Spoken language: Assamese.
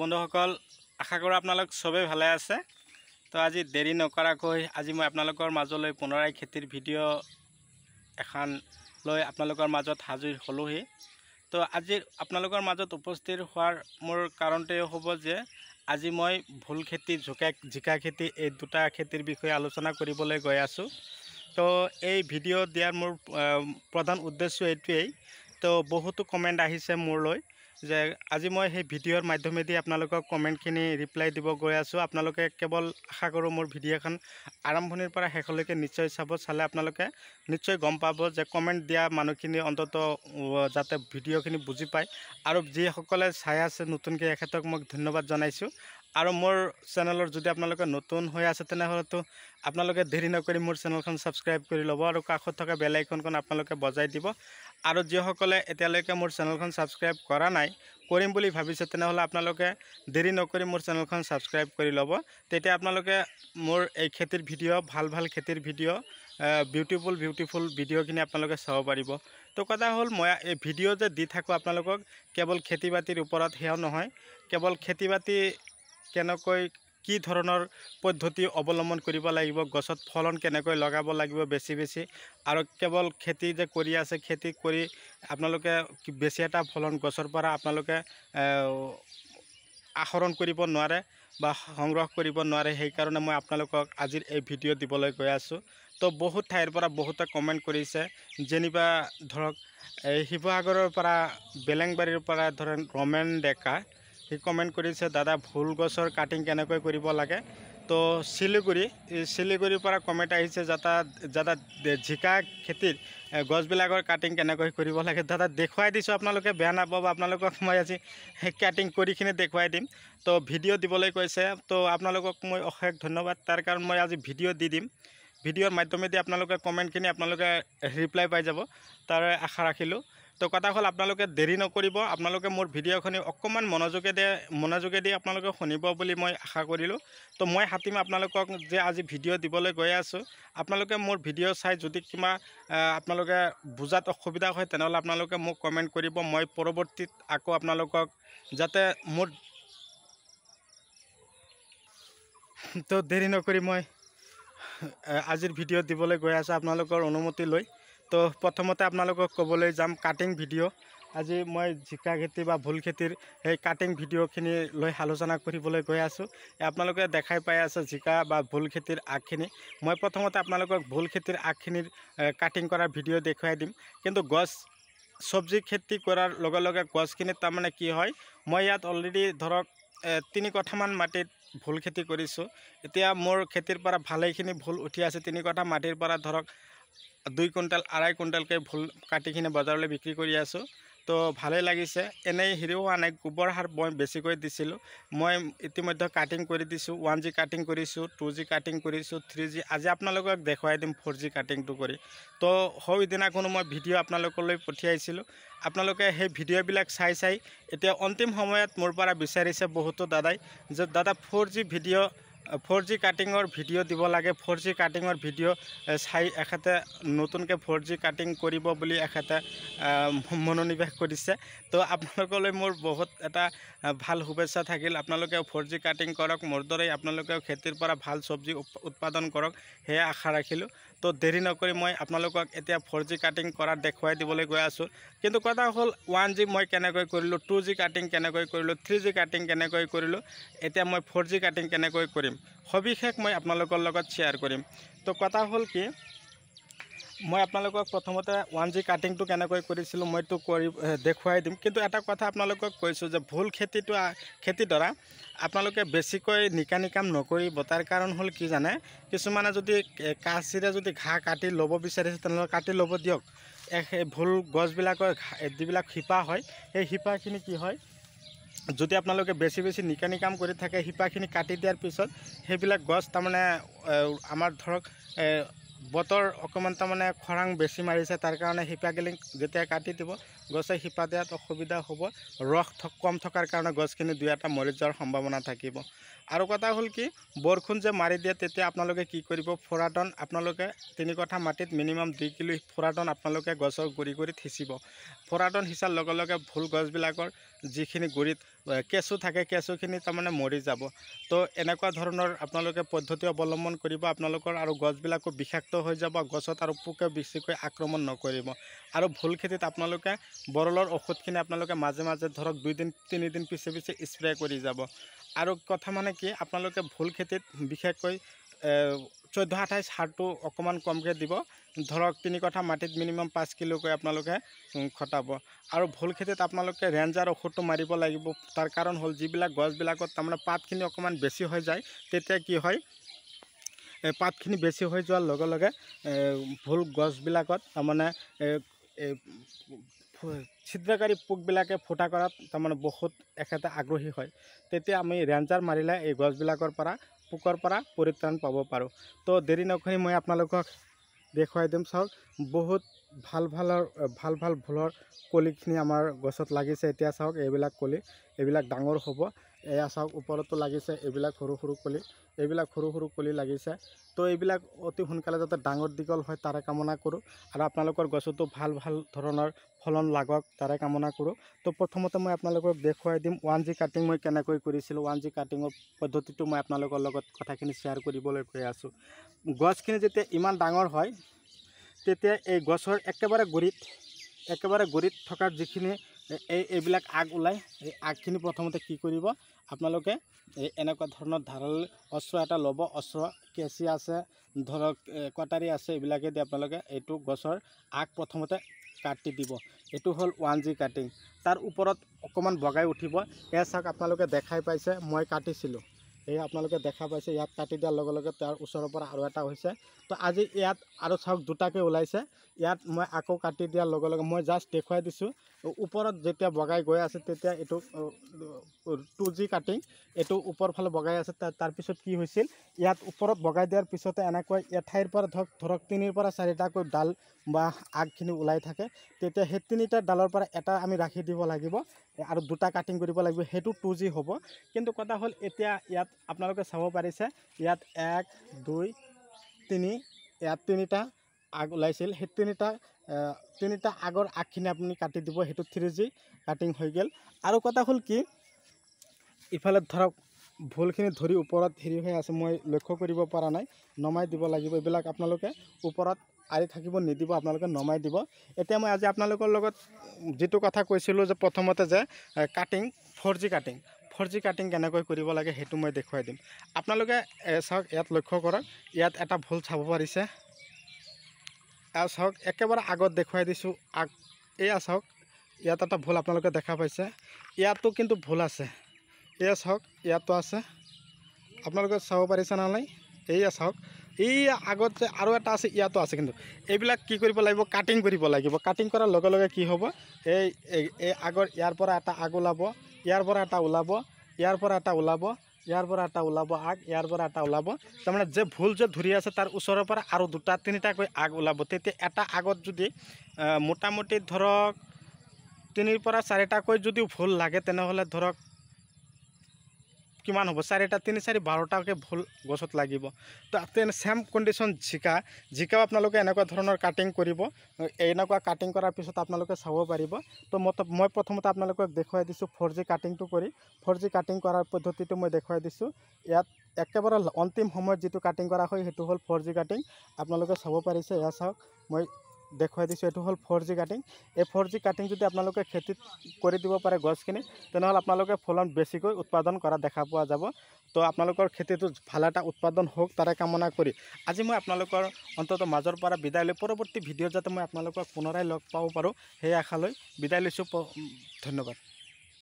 বন্ধুসকল আশা কৰোঁ আপোনালোক সবে ভালে আছে তো আজি দেৰি নকৰাকৈ আজি মই আপোনালোকৰ মাজলৈ পুনৰাই খেতিৰ ভিডিঅ' এখন লৈ আপোনালোকৰ মাজত হাজিৰ হলোহি তো আজি আপোনালোকৰ মাজত উপস্থিত হোৱাৰ মোৰ কারণটাই হব যে আজি মই ভুল খেতি জোকা জিকা খেতি এই দুটা খেতিৰ বিষয়ে আলোচনা কৰিবলৈ গৈ আছোঁ তো এই ভিডিঅ' দিয়াৰ মোৰ প্ৰধান উদ্দেশ্য এইটোৱেই তো বহুতো কমেণ্ট আহিছে মোৰলৈ যে আজি মই সেই ভিডিঅ'ৰ মাধ্যমেদি আপোনালোকক কমেণ্টখিনি ৰিপ্লাই দিব গৈ আছোঁ আপোনালোকে কেৱল আশা কৰোঁ মোৰ ভিডিঅ'খন আৰম্ভণিৰ পৰা শেষলৈকে নিশ্চয় চাব চালে আপোনালোকে নিশ্চয় গম পাব যে কমেণ্ট দিয়া মানুহখিনি অন্ততঃ যাতে ভিডিঅ'খিনি বুজি পায় আৰু যিসকলে চাই আছে নতুনকৈ এখেতক মই ধন্যবাদ জনাইছোঁ আৰু মোৰ চেনেলৰ যদি আপোনালোকে নতুন হৈ আছে তেনেহ'লেতো আপোনালোকে দেৰি নকৰি মোৰ চেনেলখন ছাবস্ক্ৰাইব কৰি ল'ব আৰু কাষত থকা বেল আইকনখন আপোনালোকে বজাই দিব আৰু যিসকলে এতিয়ালৈকে মোৰ চেনেলখন ছাবস্ক্ৰাইব কৰা নাই কৰিম বুলি ভাবিছে তেনেহ'লে আপোনালোকে দেৰি নকৰি মোৰ চেনেলখন ছাবস্ক্ৰাইব কৰি ল'ব তেতিয়া আপোনালোকে মোৰ এই খেতিৰ ভিডিঅ' ভাল ভাল খেতিৰ ভিডিঅ' বিউটিফুল বিউটিফুল ভিডিঅ'খিনি আপোনালোকে চাব পাৰিব তো কথা হ'ল মই এই ভিডিঅ' যে দি থাকোঁ আপোনালোকক কেৱল খেতি বাতিৰ ওপৰত সেয়াও নহয় কেৱল খেতি বাতি কেনেকৈ কি ধৰণৰ পদ্ধতি অৱলম্বন কৰিব লাগিব গছত ফলন কেনেকৈ লগাব লাগিব বেছি বেছি আৰু কেৱল খেতি যে কৰি আছে খেতি কৰি আপোনালোকে বেছি এটা ফলন গছৰ পৰা আপোনালোকে আহৰণ কৰিব নোৱাৰে বা সংগ্ৰহ কৰিব নোৱাৰে সেইকাৰণে মই আপোনালোকক আজিৰ এই ভিডিঅ' দিবলৈ গৈ আছোঁ তো বহুত ঠাইৰ পৰা বহুতে কমেণ্ট কৰিছে যেনিবা ধৰক এই শিৱসাগৰৰ পৰা বেলেংবাৰীৰ পৰা ধৰক ৰমেন ডেকা সি কমেণ্ট কৰিছে দাদা ভুল গছৰ কাটিং কেনেকৈ কৰিব লাগে তো শিলিগুৰি শিলিগুৰিৰ পৰা কমেণ্ট আহিছে যাতা যাতা জিকা খেতিৰ গছবিলাকৰ কাটিং কেনেকৈ কৰিব লাগে দাদা দেখুৱাই দিছোঁ আপোনালোকে বেয়া নাপাব আপোনালোকক মই আজি কাটিং কৰি কিনে দেখুৱাই দিম তো ভিডিঅ' দিবলৈ কৈছে তো আপোনালোকক মই অশেষ ধন্যবাদ তাৰ কাৰণ মই আজি ভিডিঅ' দি দিম ভিডিঅ'ৰ মাধ্যমেদি আপোনালোকে কমেণ্টখিনি আপোনালোকে ৰিপ্লাই পাই যাব তাৰে আশা ৰাখিলোঁ তো কথা হ'ল আপোনালোকে দেৰি নকৰিব আপোনালোকে মোৰ ভিডিঅ'খিনি অকণমান মনোযোগেদি মনোযোগেদি আপোনালোকে শুনিব বুলি মই আশা কৰিলোঁ তো মই হাতিম আপোনালোকক যে আজি ভিডিঅ' দিবলৈ গৈ আছোঁ আপোনালোকে মোৰ ভিডিঅ' চাই যদি কিবা আপোনালোকে বুজাত অসুবিধা হয় তেনেহ'লে আপোনালোকে মোক কমেণ্ট কৰিব মই পৰৱৰ্তীত আকৌ আপোনালোকক যাতে মোৰ তো দেৰি নকৰি মই আজিৰ ভিডিঅ' দিবলৈ গৈ আছোঁ আপোনালোকৰ অনুমতি লৈ তো প্ৰথমতে আপোনালোকক ক'বলৈ যাম কাটিং ভিডিঅ' আজি মই জিকা খেতি বা ভোল খেতিৰ সেই কাটিং ভিডিঅ'খিনি লৈ আলোচনা কৰিবলৈ গৈ আছোঁ আপোনালোকে দেখাই পাই আছে জিকা বা ভোল খেতিৰ আগখিনি মই প্ৰথমতে আপোনালোকক ভোল খেতিৰ আগখিনিৰ কাটিং কৰাৰ ভিডিঅ' দেখুৱাই দিম কিন্তু গছ চব্জি খেতি কৰাৰ লগে লগে গছখিনিত তাৰমানে কি হয় মই ইয়াত অলৰেডি ধৰক তিনি কঠামান মাটিত ভোল খেতি কৰিছোঁ এতিয়া মোৰ খেতিৰ পৰা ভালেখিনি ভোল উঠি আছে তিনি কঠা মাটিৰ পৰা ধৰক দুই কুইণ্টেল আড়াই কুইণ্টেলকৈ ভুল কাটিখিনি বজাৰলৈ বিক্ৰী কৰি আছোঁ তো ভালেই লাগিছে এনেই হেৰিও নাই গোবৰ সাৰ মই বেছিকৈ দিছিলোঁ মই ইতিমধ্যে কাটিং কৰি দিছোঁ ওৱান জি কাটিং কৰিছোঁ টু জি কাটিং কৰিছোঁ থ্ৰী জি আজি আপোনালোকক দেখুৱাই দিম ফ'ৰ জি কাটিংটো কৰি তো সৌদিনাখনো মই ভিডিঅ' আপোনালোকলৈ পঠিয়াইছিলোঁ আপোনালোকে সেই ভিডিঅ'বিলাক চাই চাই এতিয়া অন্তিম সময়ত মোৰ পৰা বিচাৰিছে বহুতো দাদাই যে দাদা four G video' four G কাটিংর ভিডিও দিব লাগে ফোর জি কাটিংর ভিডিও চাই এখেতে নতুনকে ফোর জি কাটিং করব বলে এখেতে মনোনিবেশ করেছে তো আপনাদের মোর বহুত এটা ভাল শুভেচ্ছা থাকিল আপনাদের ফোর জি কাটিং করক মোর দরে আপনাদের খেতিরপরা ভাল সবজি উৎপাদন করক হে আশা রাখিলো তো দেরি নকি মই আপনার এটা ফোর জি কাটিং করা দেখাই দিবলে গৈ আছো কিন্তু কথা হল ওয়ান জি মই কেন করলো টু জি কাটিং কেন করলো থ্রি জি কাটিং কেন করলো এটা মই ফোর জি কাটিং কেন করম সবিশেষ মই আপনার শেয়ার করিম তো কথা হল কি মই আপোনালোকক প্ৰথমতে ওৱান জি কাটিংটো কেনেকৈ কৰিছিলোঁ মইতো কৰি দেখুৱাই দিম কিন্তু এটা কথা আপোনালোকক কৈছোঁ যে ভুল খেতিটো খেতিডৰা আপোনালোকে বেছিকৈ নিকানি কাম নকৰিব তাৰ কাৰণ হ'ল কি জানে কিছুমানে যদি কাঁচিৰে যদি ঘাঁহ কাটি ল'ব বিচাৰিছে তেনেহ'লে কাটি ল'ব দিয়ক সেই ভুল গছবিলাকৰ যিবিলাক শিপা হয় সেই শিপাখিনি কি হয় যদি আপোনালোকে বেছি বেছি নিকানি কাম কৰি থাকে শিপাখিনি কাটি দিয়াৰ পিছত সেইবিলাক গছ তাৰমানে আমাৰ ধৰক বতৰ অকণমান তাৰমানে খৰাং বেছি মাৰিছে তাৰ কাৰণে শিপাগিলিং যেতিয়া কাটি দিব গছে শিপা দিয়াত অসুবিধা হ'ব ৰস কম থকাৰ কাৰণে গছখিনি দুই এটা মৰি যোৱাৰ সম্ভাৱনা থাকিব আৰু কথা হ'ল কি বৰষুণ যে মাৰি দিয়ে তেতিয়া আপোনালোকে কি কৰিব ফুৰাটন আপোনালোকে তিনি কঠা মাটিত মিনিমাম দুই কিলো ফুৰাটন আপোনালোকে গছৰ গুৰি গুৰিত সিঁচিব ফুৰাটন সিঁচাৰ লগে লগে ভুল গছবিলাকৰ যিখিনি গুৰিত কেঁচু থাকে কেঁচুখিনি তাৰমানে মৰি যাব তো এনেকুৱা ধৰণৰ আপোনালোকে পদ্ধতি অৱলম্বন কৰিব আপোনালোকৰ আৰু গছবিলাকো বিষাক্ত হৈ যাব গছত আৰু পোকে বেছিকৈ আক্ৰমণ নকৰিব আৰু ভুল খেতিত আপোনালোকে বৰলৰ ঔষধখিনি আপোনালোকে মাজে মাজে ধৰক দুইদিন তিনিদিন পিছে পিছে স্প্ৰে কৰি যাব আৰু কথা মানে কি আপোনালোকে ভুল খেতিত বিশেষকৈ চৈধ্য আঠাইছ সাৰটো অকণমান কমকৈ দিব ধৰক তিনি কঠা মাটিত মিনিমাম পাঁচ কিলোকৈ আপোনালোকে খটাব আৰু ভুল খেতিত আপোনালোকে ৰেঞ্জাৰ ঔষধটো মাৰিব লাগিব তাৰ কাৰণ হ'ল যিবিলাক গছবিলাকত তাৰমানে পাতখিনি অকণমান বেছি হৈ যায় তেতিয়া কি হয় পাতখিনি বেছি হৈ যোৱাৰ লগে লগে ভুল গছবিলাকত তাৰমানে ছিদ্ৰকাৰী পোকবিলাকে ফুটা কৰাত তাৰমানে বহুত এখেতে আগ্ৰহী হয় তেতিয়া আমি ৰেঞ্জাৰ মাৰিলে এই গছবিলাকৰ পৰা পোকৰ পৰা পৰিত্ৰাণ পাব পাৰোঁ তো দেৰি নকৰি মই আপোনালোকক দেখুৱাই দিম চাওক বহুত ভাল ভাল আৰু ভাল ভাল ফুলৰ কলিখিনি আমাৰ গছত লাগিছে এতিয়া চাওক এইবিলাক কলি এইবিলাক ডাঙৰ হ'ব এয়া চাওক ওপৰতো লাগিছে এইবিলাক সৰু সৰু কলি এইবিলাক সৰু সৰু কলি লাগিছে তো এইবিলাক অতি সোনকালে যাতে ডাঙৰ দীঘল হয় তাৰে কামনা কৰোঁ আৰু আপোনালোকৰ গছতো ভাল ভাল ধৰণৰ ফলন লাগক তাৰে কামনা কৰোঁ তো প্ৰথমতে মই আপোনালোকক দেখুৱাই দিম ওৱান জি কাটিং মই কেনেকৈ কৰিছিলোঁ ওৱান জি কাটিঙৰ পদ্ধতিটো মই আপোনালোকৰ লগত কথাখিনি শ্বেয়াৰ কৰিবলৈ গৈ আছোঁ গছখিনি যেতিয়া ইমান ডাঙৰ হয় তেতিয়া এই গছৰ একেবাৰে গুৰিত একেবাৰে গুৰিত থকা যিখিনি এই এইবিলাক আগ ওলাই এই আগখিনি প্ৰথমতে কি কৰিব আপোনালোকে এই এনেকুৱা ধৰণৰ ধাৰাল অস্ত্ৰ এটা ল'ব অস্ত্ৰ কেঁচি আছে ধৰক কটাৰী আছে এইবিলাকেদি আপোনালোকে এইটো গছৰ আগ প্ৰথমতে কাটি দিব এইটো হ'ল ওৱান জি কাটিং তাৰ ওপৰত অকণমান বগাই উঠিব এয়া চাওক আপোনালোকে দেখাই পাইছে মই কাটিছিলোঁ এই আপোনালোকে দেখা পাইছে ইয়াত কাটি দিয়াৰ লগে লগে তাৰ ওচৰৰ পৰা আৰু এটা হৈছে তো আজি ইয়াত আৰু চাওক দুটাকৈ ওলাইছে ইয়াত মই আকৌ কাটি দিয়াৰ লগে লগে মই জাষ্ট দেখুৱাই দিছোঁ ওপৰত যেতিয়া বগাই গৈ আছে তেতিয়া এইটো টু জি কাটিং এইটো ওপৰ ফালে বগাই আছে তাৰপিছত কি হৈছিল ইয়াত ওপৰত বগাই দিয়াৰ পিছতে এনেকৈ এঠাইৰ পৰা ধৰক ধৰক তিনিৰ পৰা চাৰিটাকৈ ডাল বা আগখিনি ওলাই থাকে তেতিয়া সেই তিনিটা ডালৰ পৰা এটা আমি ৰাখি দিব লাগিব আৰু দুটা কাটিং কৰিব লাগিব সেইটো টু জি হ'ব কিন্তু কথা হ'ল এতিয়া ইয়াত আপোনালোকে চাব পাৰিছে ইয়াত এক দুই তিনি ইয়াত তিনিটা আগ ওলাইছিল সেই তিনিটা তিনিটা আগৰ আগখিনি আপুনি কাটি দিব সেইটো থ্ৰী জি কাটিং হৈ গ'ল আৰু কথা হ'ল কি ইফালে ধৰক ভুলখিনি ধৰি ওপৰত হেৰি হৈ আছে মই লক্ষ্য কৰিব পৰা নাই নমাই দিব লাগিব এইবিলাক আপোনালোকে ওপৰত আদি থাকিব নিদিব আপোনালোকে নমাই দিব এতিয়া মই আজি আপোনালোকৰ লগত যিটো কথা কৈছিলোঁ যে প্ৰথমতে যে cutting four G cutting four G cutting কেনেকৈ কৰিব লাগে সেইটো মই দেখুৱাই দিম আপোনালোকে চাওক ইয়াত লক্ষ্য কৰক ইয়াত এটা ভুল চাব পাৰিছে চাওক একেবাৰে আগত দেখুৱাই দিছোঁ আগ এয়া চাওক ইয়াত এটা ভুল আপোনালোকে দেখা পাইছে ইয়াতো কিন্তু ভুল আছে এয়া চাওক ইয়াতো আছে আপোনালোকে চাব পাৰিছে নহ'লে এয়া চাওক এই আগত যে আৰু এটা আছে ইয়াতো আছে কিন্তু এইবিলাক কি কৰিব লাগিব কাটিং কৰিব লাগিব কাটিং কৰাৰ লগে লগে কি হ'ব এই এই আগৰ ইয়াৰ পৰা এটা আগ ওলাব ইয়াৰ পৰা এটা ওলাব ইয়াৰ পৰা এটা ওলাব ইয়াৰ পৰা এটা ওলাব আগ ইয়াৰ পৰা এটা ওলাব তাৰমানে যে ভুল যে ধৰি আছে তাৰ ওচৰৰ পৰা আৰু দুটা তিনিটাকৈ আগ ওলাব তেতিয়া এটা আগত যদি মোটামুটি ধৰক তিনিৰ পৰা চাৰিটাকৈ যদি ভুল লাগে তেনেহ'লে ধৰক কিমান হ'ব চাৰিটা তিনি চাৰি বাৰটাকৈ ভুল গছত লাগিব তো তেনে চেম কণ্ডিশ্যন জিকা জিকাও আপোনালোকে এনেকুৱা ধৰণৰ কাটিং কৰিব এনেকুৱা কাটিং কৰাৰ পিছত আপোনালোকে চাব পাৰিব তো মই প্ৰথমতে আপোনালোকক দেখুৱাই দিছোঁ ফ'ৰ জি কাটিংটো কৰি ফ'ৰ জি কাটিং কৰাৰ পদ্ধতিটো মই দেখুৱাই দিছোঁ ইয়াত একেবাৰে অন্তিম সময়ত যিটো কাটিং কৰা হয় সেইটো হ'ল ফ'ৰ জি কাটিং আপোনালোকে চাব পাৰিছে এয়া চাওক মই দেখুৱাই দিছোঁ এইটো হ'ল ফ'ৰ জি কাটিং এই ফ'ৰ জি কাটিং যদি আপোনালোকে খেতিত কৰি দিব পাৰে গছখিনি তেনেহ'লে আপোনালোকে ফলন বেছিকৈ উৎপাদন কৰা দেখা পোৱা যাব তো আপোনালোকৰ খেতিটো ভাল এটা উৎপাদন হওক তাৰে কামনা কৰি আজি মই আপোনালোকৰ অন্তত মাজৰ পৰা বিদায় লৈ পৰৱৰ্তী ভিডিঅ'ত যাতে মই আপোনালোকক পুনৰাই লগ পাব পাৰোঁ সেই আশালৈ বিদায় লৈছোঁ ধন্যবাদ